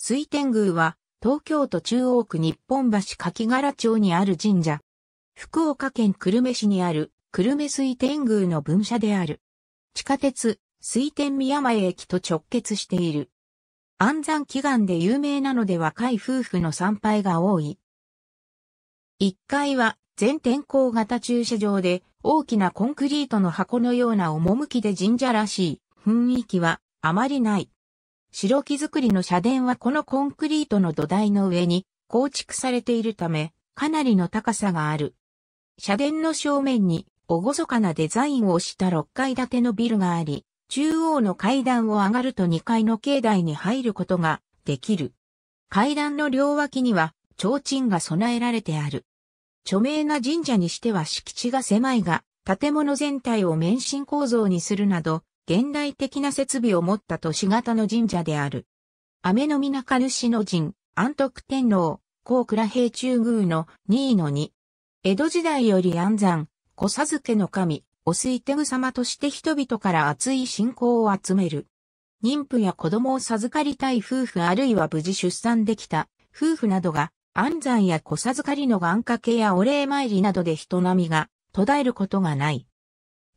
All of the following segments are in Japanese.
水天宮は、東京都中央区日本橋柿柄町にある神社。福岡県久留米市にある、久留米水天宮の分社である。地下鉄、水天宮前駅と直結している。安産祈願で有名なので若い夫婦の参拝が多い。1階は全天候型駐車場で大きなコンクリートの箱のような趣で神社らしい雰囲気はあまりない。白木造りの社殿はこのコンクリートの土台の上に構築されているため、かなりの高さがある。社殿の正面に、厳かなデザインをした6階建てのビルがあり、中央の階段を上がると2階の境内に入ることができる。階段の両脇には、提灯が備えられてある。著名な神社にしては敷地が狭いが、建物全体を免震構造にするなど、現代的な設備を持った都市型の神社である。雨の皆神主の神、安徳天皇、高倉平中宮の2位の2。江戸時代より安産、小授けの神、お水手具様として人々から熱い信仰を集める。妊婦や子供を授かりたい夫婦あるいは無事出産できた夫婦などが安産や子授かりの願掛けやお礼参りなどで人並みが途絶えることがない。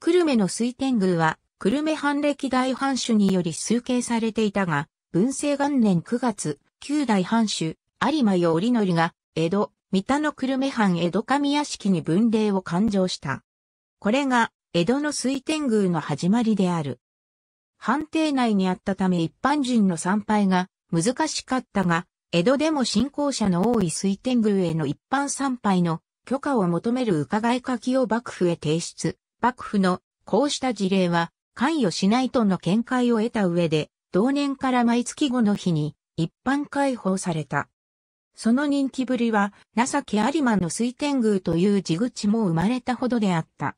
久留米の水天宮は久留米藩歴代藩主により推計されていたが、文政元年9月、旧代藩主、有馬よ織則が、江戸、三田の久留米藩江戸上屋敷に分霊を勘定した。これが、江戸の水天宮の始まりである。藩邸内にあったため一般人の参拝が難しかったが、江戸でも信仰者の多い水天宮への一般参拝の許可を求める伺い書きを幕府へ提出。幕府のこうした事例は関与しないとの見解を得た上で、同年から毎月後の日に一般開放された。その人気ぶりは、情け有馬の水天宮という地口も生まれたほどであった。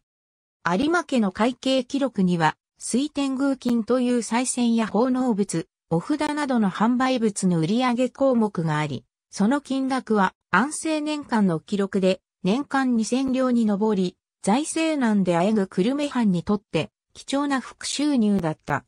有馬家の会計記録には、水天宮金という再銭や奉納物、お札などの販売物の売上項目があり、その金額は安政年間の記録で年間2000両に上り、財政難であえぐ久留米藩にとって貴重な副収入だった。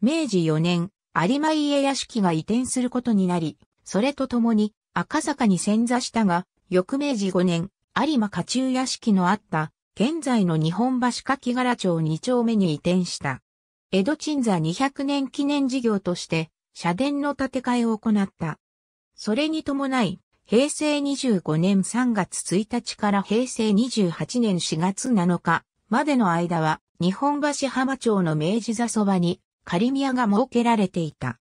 明治4年、有馬家屋敷が移転することになり、それとともに赤坂に遷座したが、翌明治5年、有馬家中屋敷のあった、現在の日本橋柿柄町2丁目に移転した。江戸鎮座200年記念事業として、社殿の建て替えを行った。それに伴い、平成25年3月1日から平成28年4月7日までの間は、日本橋浜町の明治座そばに仮宮が設けられていた。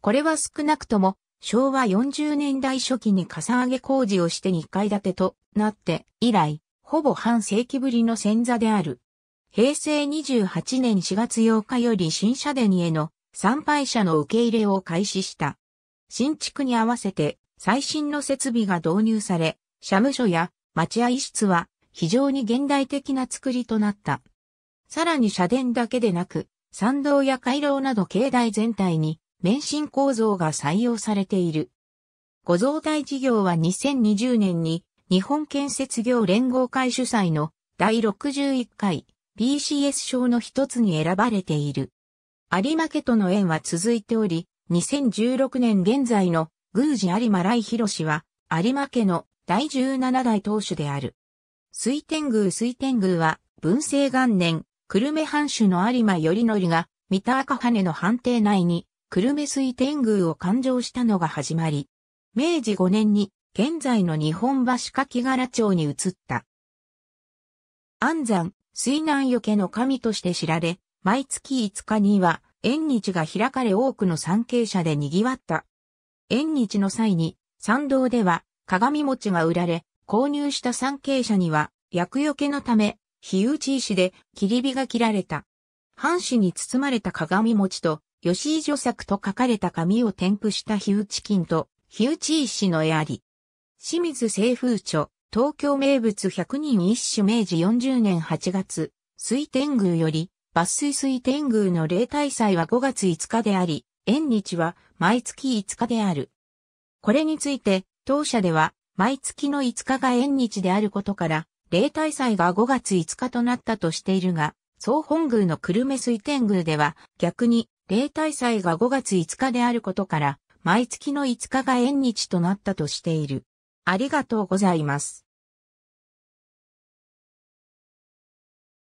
これは少なくとも昭和40年代初期にかさ上げ工事をして2階建てとなって以来、ほぼ半世紀ぶりの戦座である。平成28年4月8日より新社殿への参拝者の受け入れを開始した。新築に合わせて最新の設備が導入され、社務所や待合室は非常に現代的な作りとなった。さらに社殿だけでなく、参道や回廊など境内全体に、免震構造が採用されている。小蔵体事業は2020年に、日本建設業連合会主催の第61回 BCS 賞の一つに選ばれている。有馬家との縁は続いており、2016年現在の宮司有馬来博氏は、有馬家の第17代当主である。水天宮水天宮は、文政元年、久留米藩主の有馬頼則が、三田赤羽の藩邸内に、久留米水天宮を勘定したのが始まり、明治5年に、現在の日本橋柿柄町に移った。安山、水難よけの神として知られ、毎月5日には、縁日が開かれ多くの参詣者で賑わった。縁日の際に、参道では、鏡餅が売られ、購入した参詣者には、厄除けのため、日打ち石で切り火が切られた。藩紙に包まれた鏡餅と、吉井助作と書かれた紙を添付した日打ち金と、日打ち石の絵あり。清水清風著、東京名物百人一首明治40年8月、水天宮より、抜粋水天宮の例大祭は5月5日であり、縁日は毎月5日である。これについて、当社では、毎月の5日が縁日であることから、例大祭が5月5日となったとしているが、総本宮の久留米水天宮では逆に例大祭が5月5日であることから、毎月の5日が縁日となったとしている。ありがとうございます。